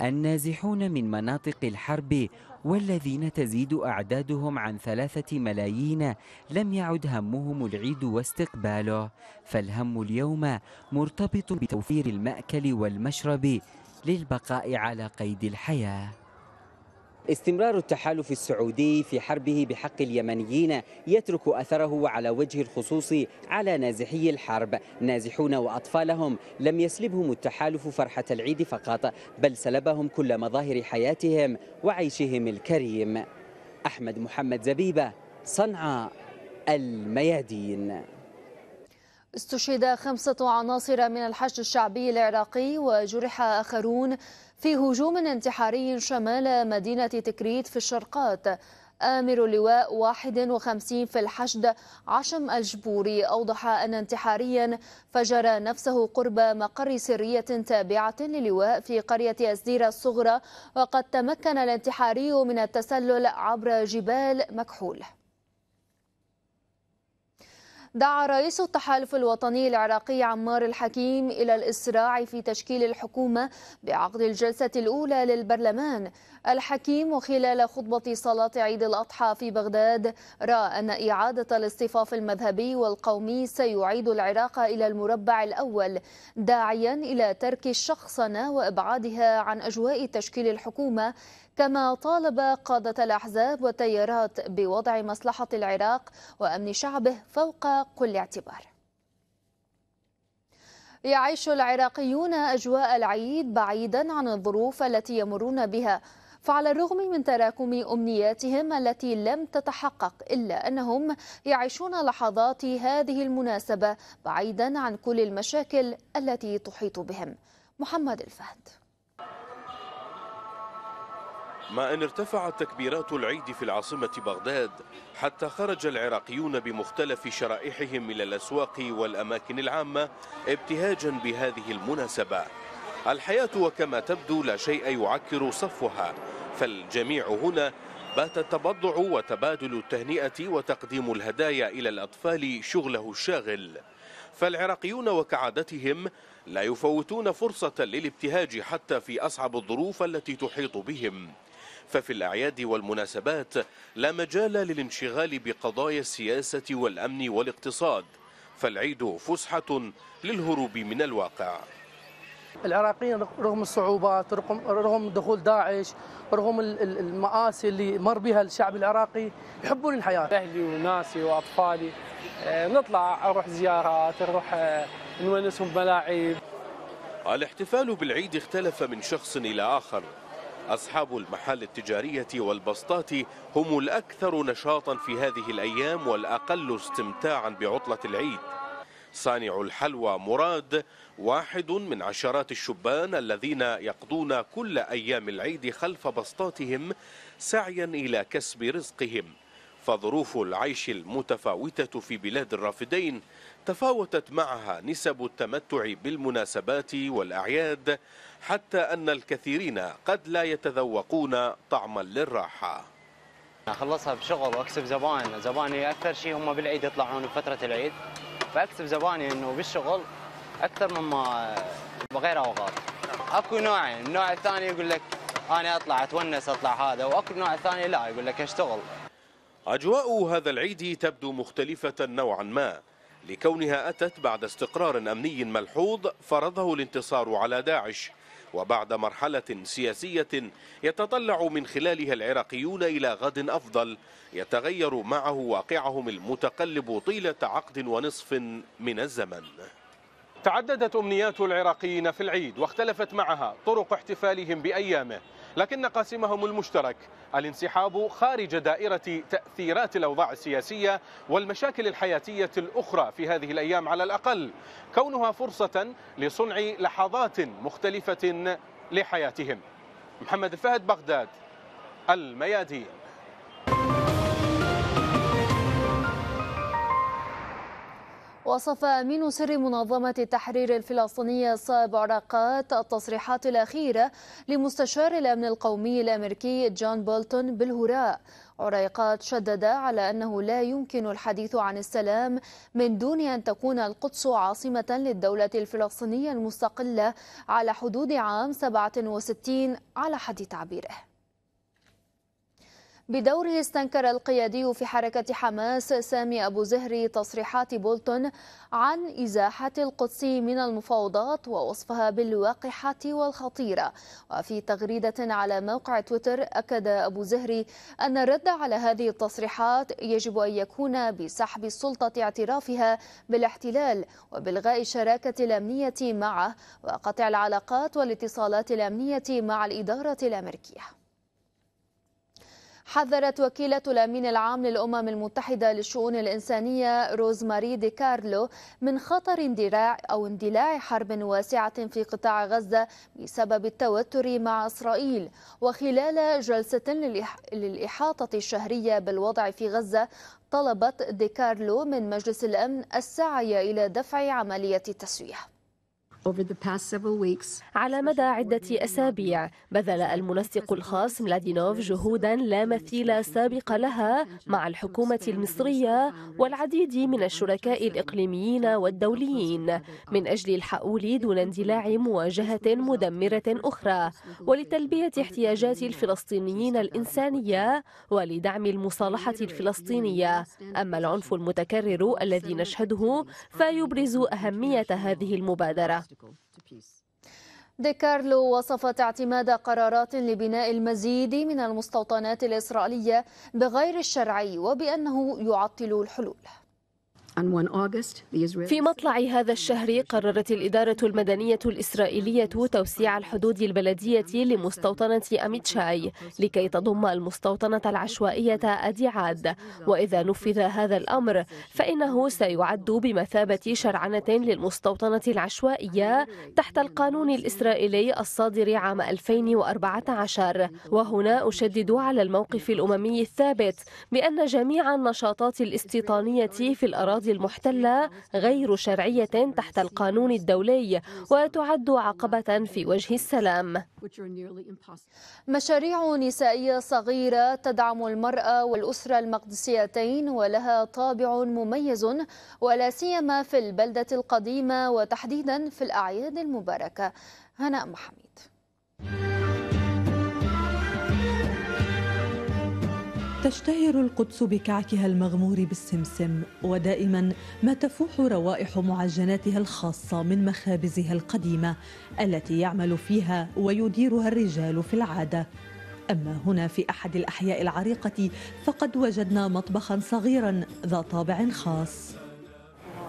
النازحون من مناطق الحرب والذين تزيد أعدادهم عن ثلاثة ملايين لم يعد همهم العيد واستقباله فالهم اليوم مرتبط بتوفير المأكل والمشرب للبقاء على قيد الحياه استمرار التحالف السعودي في حربه بحق اليمنيين يترك أثره على وجه الخصوص على نازحي الحرب نازحون وأطفالهم لم يسلبهم التحالف فرحة العيد فقط بل سلبهم كل مظاهر حياتهم وعيشهم الكريم أحمد محمد زبيبة صنعاء الميادين استشهد خمسة عناصر من الحشد الشعبي العراقي وجرح آخرون في هجوم انتحاري شمال مدينة تكريت في الشرقات آمر لواء 51 في الحشد عشم الجبوري أوضح أن انتحاريا فجر نفسه قرب مقر سرية تابعة للواء في قرية أسديرة الصغرى وقد تمكن الانتحاري من التسلل عبر جبال مكحول دعا رئيس التحالف الوطني العراقي عمار الحكيم إلى الإسراع في تشكيل الحكومة بعقد الجلسة الأولى للبرلمان الحكيم وخلال خطبة صلاة عيد الأضحى في بغداد رأى أن إعادة الاصطفاف المذهبي والقومي سيعيد العراق إلى المربع الأول داعيا إلى ترك الشخصنة وإبعادها عن أجواء تشكيل الحكومة كما طالب قادة الأحزاب والتيارات بوضع مصلحة العراق وأمن شعبه فوق كل اعتبار يعيش العراقيون أجواء العيد بعيدا عن الظروف التي يمرون بها فعلى الرغم من تراكم أمنياتهم التي لم تتحقق إلا أنهم يعيشون لحظات هذه المناسبة بعيدا عن كل المشاكل التي تحيط بهم محمد الفهد مع أن ارتفعت تكبيرات العيد في العاصمة بغداد حتى خرج العراقيون بمختلف شرائحهم إلى الأسواق والأماكن العامة ابتهاجا بهذه المناسبة الحياة وكما تبدو لا شيء يعكر صفها فالجميع هنا بات التبضع وتبادل التهنئة وتقديم الهدايا إلى الأطفال شغله الشاغل فالعراقيون وكعادتهم لا يفوتون فرصة للابتهاج حتى في أصعب الظروف التي تحيط بهم ففي الأعياد والمناسبات لا مجال للانشغال بقضايا السياسة والأمن والاقتصاد فالعيد فسحة للهروب من الواقع العراقيين رغم الصعوبات رغم رغم دخول داعش رغم المآسي اللي مر بها الشعب العراقي يحبون الحياة أهلي وناسي وأطفالي آه، نطلع أروح زيارات نروح آه، نونسهم بملاعب الاحتفال بالعيد اختلف من شخص إلى آخر أصحاب المحال التجارية والبسطات هم الأكثر نشاطا في هذه الأيام والأقل استمتاعا بعطلة العيد صانع الحلوى مراد واحد من عشرات الشبان الذين يقضون كل أيام العيد خلف بسطاتهم سعيا إلى كسب رزقهم فظروف العيش المتفاوتة في بلاد الرافدين تفاوتت معها نسب التمتع بالمناسبات والأعياد حتى أن الكثيرين قد لا يتذوقون طعما للراحة أخلصها بشغل وأكسب زبائن زبائن أكثر شيء هم بالعيد يطلعون بفترة العيد فاكتب زباني انه بالشغل اكثر مما بغير اوقات اكو نوعين النوع الثاني يقول لك انا اطلع اتونس اطلع هذا واكو نوع ثاني لا يقول لك اشتغل اجواء هذا العيد تبدو مختلفه نوعا ما لكونها اتت بعد استقرار امني ملحوظ فرضه الانتصار على داعش وبعد مرحلة سياسية يتطلع من خلالها العراقيون إلى غد أفضل يتغير معه واقعهم المتقلب طيلة عقد ونصف من الزمن تعددت أمنيات العراقيين في العيد واختلفت معها طرق احتفالهم بأيامه لكن قاسمهم المشترك الانسحاب خارج دائرة تأثيرات الأوضاع السياسية والمشاكل الحياتية الأخرى في هذه الأيام على الأقل كونها فرصة لصنع لحظات مختلفة لحياتهم محمد الفهد بغداد الميادين وصف أمين سر منظمة التحرير الفلسطينية صائب عراقات التصريحات الأخيرة لمستشار الأمن القومي الأمريكي جون بولتون بالهراء عريقات شدد على أنه لا يمكن الحديث عن السلام من دون أن تكون القدس عاصمة للدولة الفلسطينية المستقلة على حدود عام 67 على حد تعبيره بدوره استنكر القيادي في حركة حماس سامي أبو زهري تصريحات بولتون عن إزاحة القدس من المفاوضات ووصفها بالواقحة والخطيرة وفي تغريدة على موقع تويتر أكد أبو زهري أن الرد على هذه التصريحات يجب أن يكون بسحب السلطة اعترافها بالاحتلال وبالغاء الشراكة الأمنية معه وقطع العلاقات والاتصالات الأمنية مع الإدارة الأمريكية حذرت وكيلة الأمين العام للأمم المتحدة للشؤون الإنسانية روزماري دي كارلو من خطر اندلاع أو اندلاع حرب واسعة في قطاع غزة بسبب التوتر مع إسرائيل وخلال جلسة للإحاطة الشهرية بالوضع في غزة طلبت دي كارلو من مجلس الأمن السعي إلى دفع عملية التسوية على مدى عدة أسابيع بذل المنسق الخاص ملادينوف جهودا لا مثيل سابق لها مع الحكومة المصرية والعديد من الشركاء الإقليميين والدوليين من أجل الحؤول دون اندلاع مواجهة مدمرة أخرى ولتلبية احتياجات الفلسطينيين الإنسانية ولدعم المصالحة الفلسطينية أما العنف المتكرر الذي نشهده فيبرز أهمية هذه المبادرة obstacle to peace. دي كارلو وصفت اعتماد قرارات لبناء المزيد من المستوطنات الإسرائيلية بغير الشرعي وبأنه يعطل الحلول في مطلع هذا الشهر قررت الإدارة المدنية الإسرائيلية توسيع الحدود البلدية لمستوطنة أميتشاي لكي تضم المستوطنة العشوائية أدي عاد وإذا نفذ هذا الأمر فإنه سيعد بمثابة شرعنة للمستوطنة العشوائية تحت القانون الإسرائيلي الصادر عام 2014 وهنا أشدد على الموقف الأممي الثابت بأن جميع النشاطات الاستيطانية في الأراضي الأراضي المحتلة غير شرعية تحت القانون الدولي وتعد عقبة في وجه السلام مشاريع نسائية صغيرة تدعم المرأة والأسرة المقدسيتين ولها طابع مميز ولا سيما في البلدة القديمة وتحديدا في الأعياد المباركة هناء محمد تشتهر القدس بكعكها المغمور بالسمسم ودائما ما تفوح روائح معجناتها الخاصة من مخابزها القديمة التي يعمل فيها ويديرها الرجال في العادة أما هنا في أحد الأحياء العريقة فقد وجدنا مطبخا صغيرا ذا طابع خاص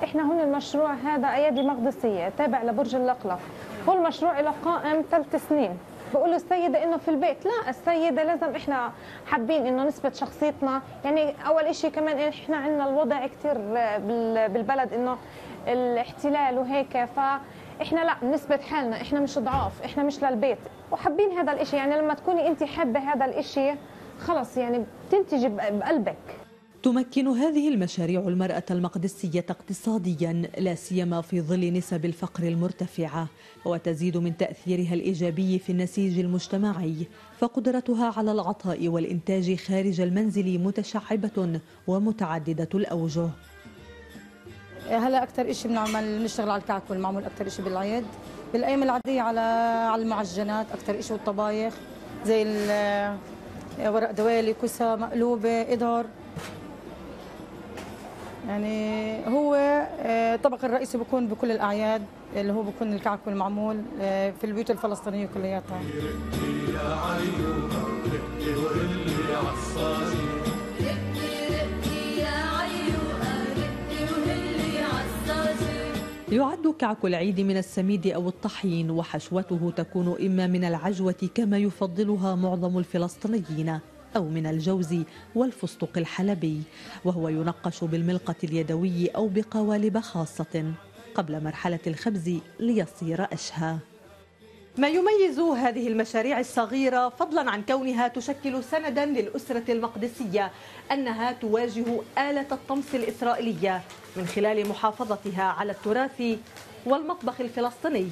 احنا هنا المشروع هذا ايادي مقدسيه تابع لبرج اللقلق والمشروع له قائم ثلاث سنين بقولوا السيده انه في البيت لا السيده لازم احنا حابين انه نثبت شخصيتنا يعني اول شيء كمان احنا عندنا الوضع كثير بالبلد انه الاحتلال وهيك ف احنا لا بنثبت حالنا احنا مش ضعاف احنا مش للبيت وحابين هذا الاشي يعني لما تكوني انت حابه هذا الاشي خلص يعني بتنتجي بقلبك تمكن هذه المشاريع المرأة المقدسية اقتصاديا لا سيما في ظل نسب الفقر المرتفعة وتزيد من تأثيرها الإيجابي في النسيج المجتمعي فقدرتها على العطاء والإنتاج خارج المنزل متشعبة ومتعددة الأوجه هلا اكثر شيء بنعمل بنشتغل على الكعك والمعمول اكثر شيء بالعيد بالايام العاديه على على المعجنات اكثر شيء والطبايخ زي ورق دوالي كوسه مقلوبه ادهر يعني هو الطبق آه، الرئيسي بيكون بكل الاعياد اللي هو بيكون الكعك والمعمول آه، في البيوت الفلسطينيه كلياتها يعد كعك العيد من السميد أو الطحين وحشوته تكون إما من العجوة كما يفضلها معظم الفلسطينيين أو من الجوز والفستق الحلبي وهو ينقش بالملقة اليدوي أو بقوالب خاصة قبل مرحلة الخبز ليصير أشهى ما يميز هذه المشاريع الصغيرة فضلا عن كونها تشكل سندا للأسرة المقدسية أنها تواجه آلة الطمس الإسرائيلية من خلال محافظتها على التراث والمطبخ الفلسطيني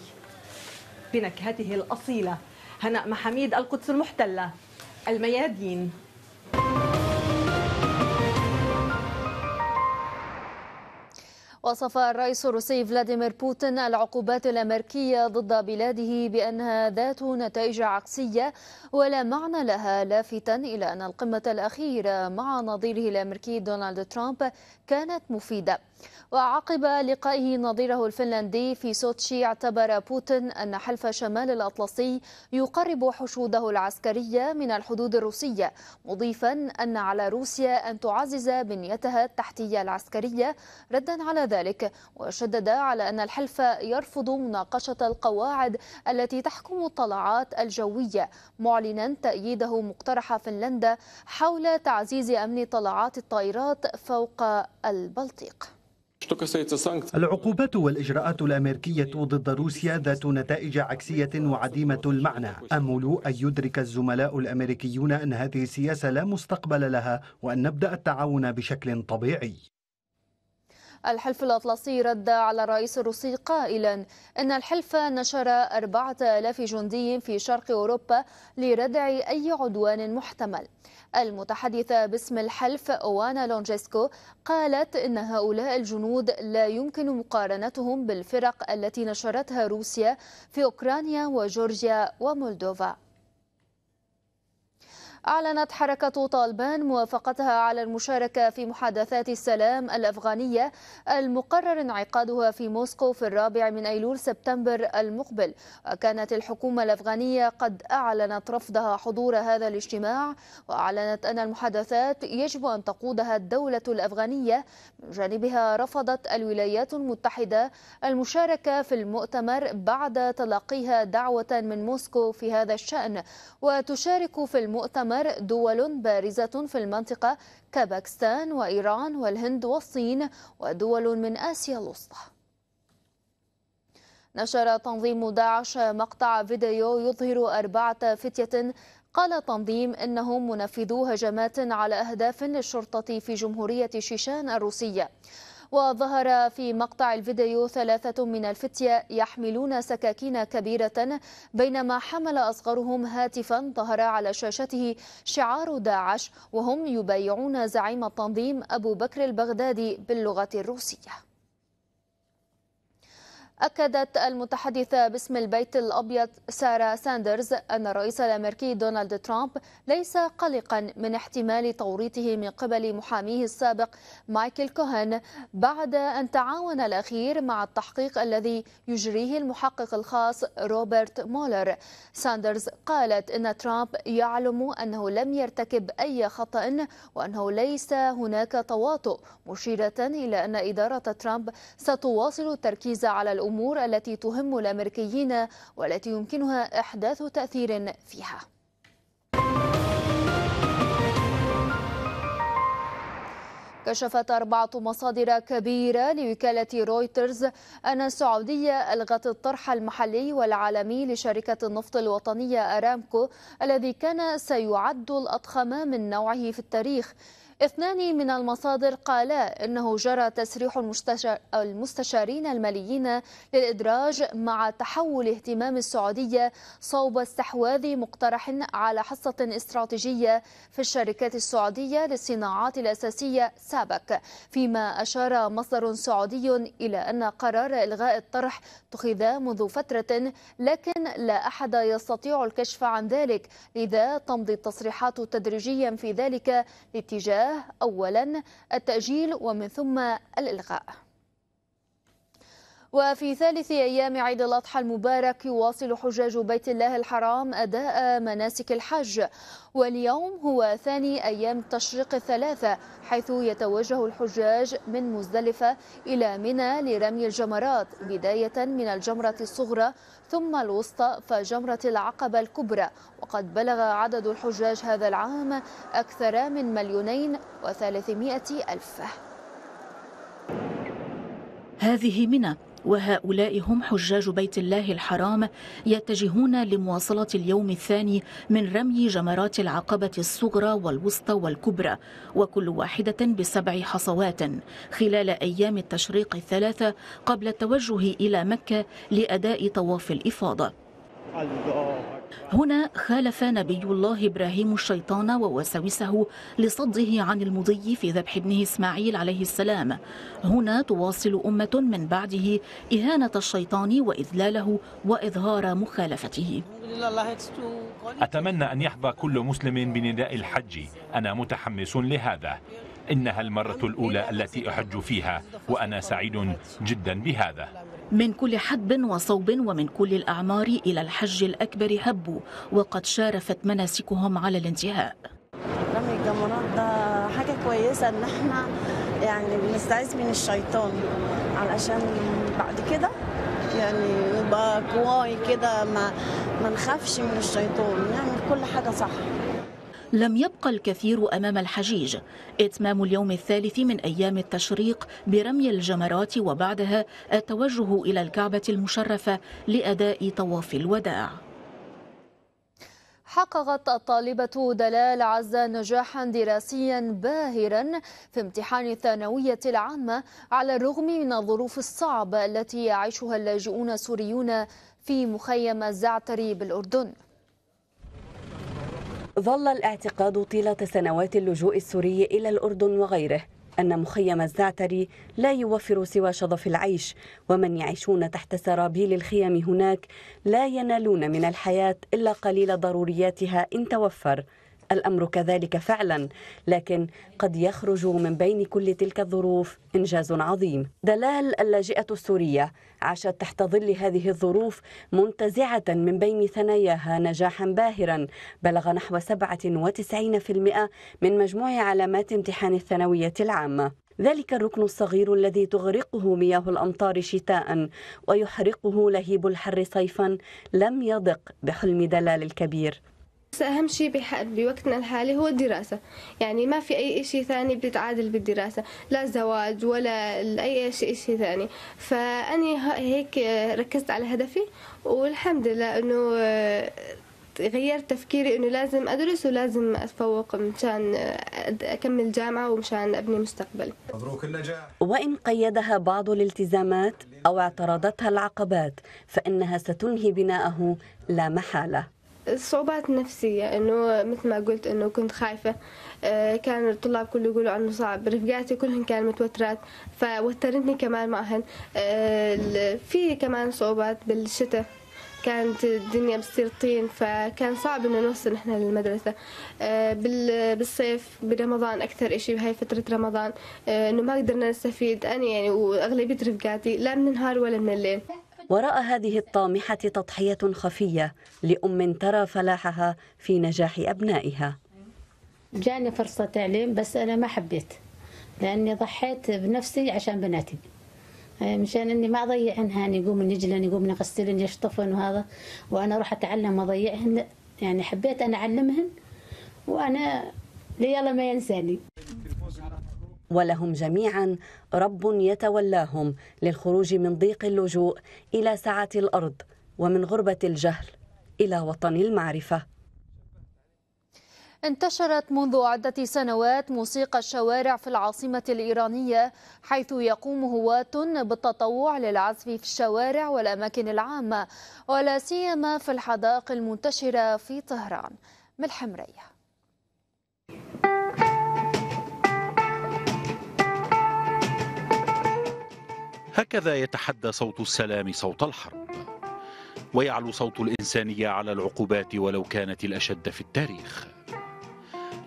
بنكهته الأصيلة هناء محميد القدس المحتلة الميادين وصف الرئيس الروسي فلاديمير بوتين العقوبات الأمريكية ضد بلاده بأنها ذات نتائج عكسية ولا معنى لها لافتا إلى أن القمة الأخيرة مع نظيره الأمريكي دونالد ترامب كانت مفيدة وعقب لقائه نظيره الفنلندي في سوتشي اعتبر بوتين أن حلف شمال الأطلسي يقرب حشوده العسكرية من الحدود الروسية مضيفا أن على روسيا أن تعزز بنيتها التحتية العسكرية ردا على ذلك وشدد على أن الحلف يرفض مناقشة القواعد التي تحكم الطلعات الجوية معلنا تأييده مقترح فنلندا حول تعزيز أمن طلعات الطائرات فوق البلطيق العقوبات والإجراءات الأمريكية ضد روسيا ذات نتائج عكسية وعديمة المعنى أمل أن يدرك الزملاء الأمريكيون أن هذه السياسة لا مستقبل لها وأن نبدأ التعاون بشكل طبيعي الحلف الأطلسي رد على الرئيس الروسي قائلا أن الحلف نشر 4000 جندي في شرق أوروبا لردع أي عدوان محتمل المتحدثة باسم الحلف أوانا لونجيسكو قالت إن هؤلاء الجنود لا يمكن مقارنتهم بالفرق التي نشرتها روسيا في أوكرانيا وجورجيا ومولدوفا أعلنت حركة طالبان موافقتها على المشاركة في محادثات السلام الأفغانية المقرر انعقادها في موسكو في الرابع من أيلول سبتمبر المقبل وكانت الحكومة الأفغانية قد أعلنت رفضها حضور هذا الاجتماع وأعلنت أن المحادثات يجب أن تقودها الدولة الأفغانية من جانبها رفضت الولايات المتحدة المشاركة في المؤتمر بعد تلقيها دعوة من موسكو في هذا الشأن وتشارك في المؤتمر عمر دول بارزة في المنطقة كباكستان وإيران والهند والصين ودول من آسيا الوسطى نشر تنظيم داعش مقطع فيديو يظهر أربعة فتية قال تنظيم انهم منفذو هجمات على اهداف للشرطه في جمهوريه شيشان الروسيه وظهر في مقطع الفيديو ثلاثة من الفتية يحملون سكاكين كبيرة بينما حمل أصغرهم هاتفا ظهر على شاشته شعار داعش وهم يبايعون زعيم التنظيم أبو بكر البغدادي باللغة الروسية أكدت المتحدثة باسم البيت الأبيض سارة ساندرز أن الرئيس الأمريكي دونالد ترامب ليس قلقا من احتمال توريطه من قبل محاميه السابق مايكل كوهن بعد أن تعاون الأخير مع التحقيق الذي يجريه المحقق الخاص روبرت مولر ساندرز قالت أن ترامب يعلم أنه لم يرتكب أي خطأ وأنه ليس هناك تواطؤ مشيرة إلى أن إدارة ترامب ستواصل التركيز على الأمور الأمور التي تهم الأمريكيين والتي يمكنها إحداث تأثير فيها كشفت أربعة مصادر كبيرة لوكالة رويترز أن السعودية ألغت الطرح المحلي والعالمي لشركة النفط الوطنية أرامكو الذي كان سيعد الأضخم من نوعه في التاريخ اثنان من المصادر قالا انه جرى تسريح المستشارين الماليين للادراج مع تحول اهتمام السعوديه صوب استحواذ مقترح على حصه استراتيجيه في الشركات السعوديه للصناعات الاساسيه سابك فيما اشار مصدر سعودي الى ان قرار الغاء الطرح اتخذ منذ فتره لكن لا احد يستطيع الكشف عن ذلك لذا تمضي التصريحات تدريجيا في ذلك لاتجاه الله أولا التأجيل ومن ثم الإلغاء وفي ثالث أيام عيد الأضحى المبارك يواصل حجاج بيت الله الحرام أداء مناسك الحج واليوم هو ثاني أيام التشريق الثلاثة حيث يتوجه الحجاج من مزدلفة إلى منى لرمي الجمرات بداية من الجمرة الصغرى ثم الوسطى فجمرة العقبة الكبرى وقد بلغ عدد الحجاج هذا العام أكثر من مليونين وثلاثمائة ألف هذه منى وهؤلاء هم حجاج بيت الله الحرام يتجهون لمواصلة اليوم الثاني من رمي جمرات العقبة الصغرى والوسطى والكبرى وكل واحدة بسبع حصوات خلال أيام التشريق الثلاثة قبل التوجه إلى مكة لأداء طواف الإفاضة هنا خالف نبي الله إبراهيم الشيطان ووساوسه لصده عن المضي في ذبح ابنه إسماعيل عليه السلام هنا تواصل أمة من بعده إهانة الشيطان وإذلاله وإظهار مخالفته أتمنى أن يحظى كل مسلم بنداء الحج أنا متحمس لهذا إنها المرة الأولى التي أحج فيها وأنا سعيد جدا بهذا من كل حدب وصوب ومن كل الأعمار إلى الحج الأكبر هبوا وقد شارفت مناسكهم على الانتهاء رمي الجمرات ده حاجة كويسة إن احنا يعني بنستعيذ من الشيطان علشان بعد كده يعني نبقى كواي كده ما ما نخافش من الشيطان نعمل يعني كل حاجة صح لم يبقى الكثير أمام الحجيج إتمام اليوم الثالث من أيام التشريق برمي الجمرات وبعدها التوجه إلى الكعبة المشرفة لأداء طواف الوداع حققت الطالبة دلال عزة نجاحا دراسيا باهرا في امتحان الثانوية العامة على الرغم من الظروف الصعبة التي يعيشها اللاجئون السوريون في مخيم الزعتري بالأردن ظل الاعتقاد طيلة سنوات اللجوء السوري إلى الأردن وغيره أن مخيم الزعتري لا يوفر سوى شظف العيش ومن يعيشون تحت سرابيل الخيام هناك لا ينالون من الحياة إلا قليل ضرورياتها إن توفر الأمر كذلك فعلا لكن قد يخرج من بين كل تلك الظروف إنجاز عظيم دلال اللاجئة السورية عاشت تحت ظل هذه الظروف منتزعة من بين ثناياها نجاحا باهرا بلغ نحو 97% من مجموع علامات امتحان الثانوية العامة ذلك الركن الصغير الذي تغرقه مياه الامطار شتاء ويحرقه لهيب الحر صيفا لم يضق بحلم دلال الكبير بس أهم شيء بوقتنا الحالي هو الدراسة يعني ما في أي شيء ثاني بتعادل بالدراسة لا زواج ولا أي شيء شيء ثاني فأني هيك ركزت على هدفي والحمد لله أنه آه، غيرت تفكيري انه لازم ادرس ولازم اتفوق مشان آه، اكمل جامعه ومشان ابني مستقبلي مبروك النجاح وان قيدها بعض الالتزامات او اعترضتها العقبات فانها ستنهي بناءه لا محاله الصعوبات النفسية إنه مثل ما قلت إنه كنت خايفة آه، كان الطلاب كله يقولوا عنه صعب رفقاتي كلهم كانوا متوترات فوترتني كمان معهن آه، في كمان صعوبات بالشتاء كانت الدنيا بتصير طين فكان صعب انه نوصل نحن للمدرسة آه، بالصيف برمضان اكثر اشي بهاي فترة رمضان انه ما قدرنا نستفيد انا يعني واغلبية رفقاتي لا من النهار ولا من الليل وراء هذه الطامحة تضحية خفية لأم ترى فلاحها في نجاح أبنائها جاني فرصة تعليم بس أنا ما حبيت لأني ضحيت بنفسي عشان بناتي مشان اني ما اضيعن هاني يقوم يجلن يقوم يغسلن يشطفن وهذا وانا اروح اتعلم واضيعهن يعني حبيت انا اعلمهن وانا ليلا ما ينساني ولهم جميعا رب يتولاهم للخروج من ضيق اللجوء الى سعه الارض ومن غربه الجهل الى وطن المعرفه انتشرت منذ عدة سنوات موسيقى الشوارع في العاصمة الإيرانية حيث يقوم هواة بالتطوع للعزف في الشوارع والأماكن العامة ولا سيما في الحدائق المنتشرة في طهران ملحم ريه هكذا يتحدى صوت السلام صوت الحرب ويعلو صوت الإنسانية على العقوبات ولو كانت الأشد في التاريخ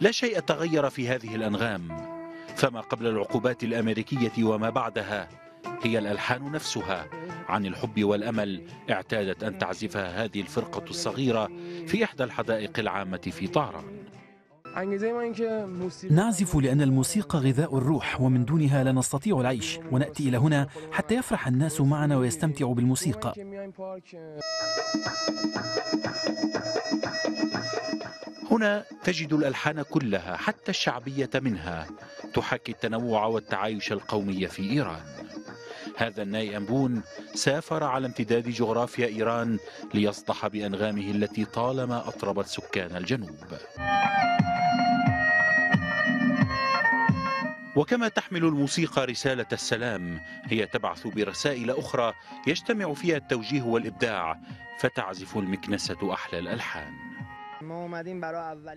لا شيء تغير في هذه الأنغام فما قبل العقوبات الأمريكية وما بعدها هي الألحان نفسها عن الحب والأمل اعتادت أن تعزفها هذه الفرقة الصغيرة في إحدى الحدائق العامة في طهران يعني نعزف يعني لأن الموسيقى غذاء الروح ومن دونها لا نستطيع العيش ونأتي إلى هنا حتى يفرح الناس معنا ويستمتعوا بالموسيقى هنا تجد الألحان كلها حتى الشعبية منها تحكي التنوع والتعايش القومي في إيران هذا الناي أنبون سافر على امتداد جغرافيا إيران ليصدح بأنغامه التي طالما أطربت سكان الجنوب وكما تحمل الموسيقى رسالة السلام هي تبعث برسائل أخرى يجتمع فيها التوجيه والإبداع فتعزف المكنسة أحلى الألحان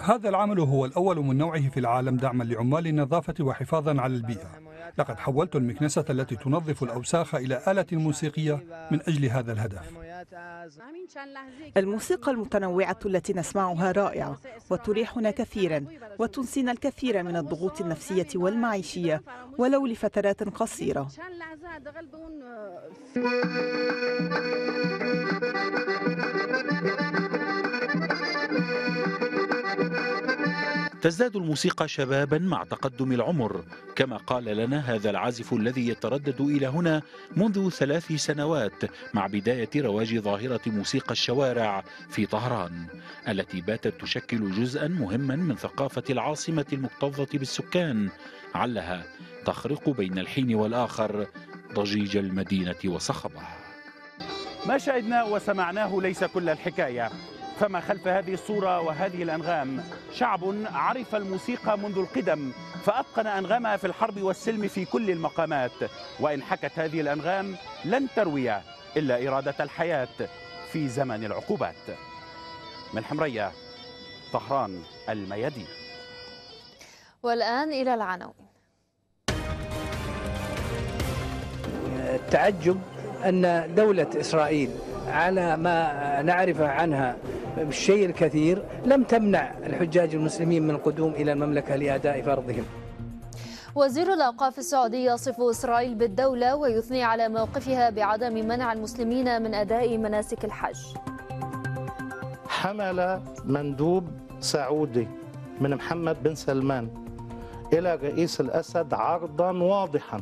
هذا العمل هو الأول من نوعه في العالم دعما لعمال النظافة وحفاظا على البيئة لقد حولت المكنسة التي تنظف الأوساخ إلى آلة موسيقية من أجل هذا الهدف الموسيقى المتنوعة التي نسمعها رائعة وتريحنا كثيرا وتنسينا الكثير من الضغوط النفسية والمعيشية ولو لفترات قصيرة تزداد الموسيقى شبابا مع تقدم العمر كما قال لنا هذا العازف الذي يتردد إلى هنا منذ ثلاث سنوات مع بداية رواج ظاهرة موسيقى الشوارع في طهران التي باتت تشكل جزءا مهما من ثقافة العاصمة المكتظة بالسكان علها تخرق بين الحين والآخر ضجيج المدينة وصخبها ما شاهدناه وسمعناه ليس كل الحكاية فما خلف هذه الصورة وهذه الأنغام شعب عرف الموسيقى منذ القدم فأتقن أنغامها في الحرب والسلم في كل المقامات وإن حكت هذه الأنغام لن تروي إلا إرادة الحياة في زمن العقوبات من حمرية طهران الميادين والآن إلى العناوين التعجب أن دولة إسرائيل على ما نعرف عنها بالشيء الكثير لم تمنع الحجاج المسلمين من القدوم إلى المملكة لأداء فرضهم وزير الأوقاف السعودي يصف إسرائيل بالدولة ويثني على موقفها بعدم منع المسلمين من أداء مناسك الحج حمل مندوب سعودي من محمد بن سلمان إلى رئيس الأسد عرضا واضحا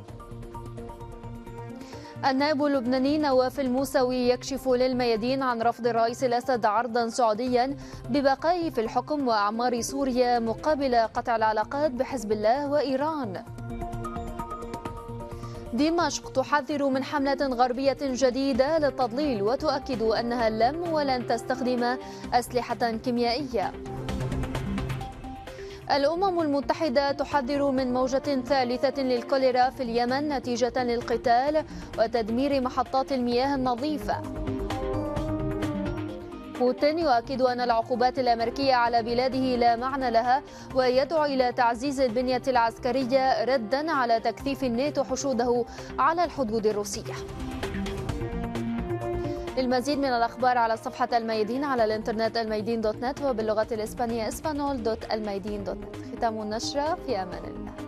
النائب اللبناني نواف الموسوي يكشف للميادين عن رفض الرئيس الأسد عرضا سعوديا ببقائه في الحكم وأعمار سوريا مقابل قطع العلاقات بحزب الله وإيران دمشق تحذر من حملة غربية جديدة للتضليل وتؤكد أنها لم ولن تستخدم أسلحة كيميائية الأمم المتحدة تحذر من موجة ثالثة للكوليرا في اليمن نتيجة للقتال وتدمير محطات المياه النظيفة بوتين يؤكد أن العقوبات الأمريكية على بلاده لا معنى لها ويدعو إلى تعزيز البنية العسكرية ردا على تكثيف الناتو حشوده على الحدود الروسية للمزيد من الأخبار على صفحة الميادين على الإنترنت الميدين دوت نت وباللغة الإسبانية اسبانول دوت الميدين دوت نت ختام النشرة في أمان الله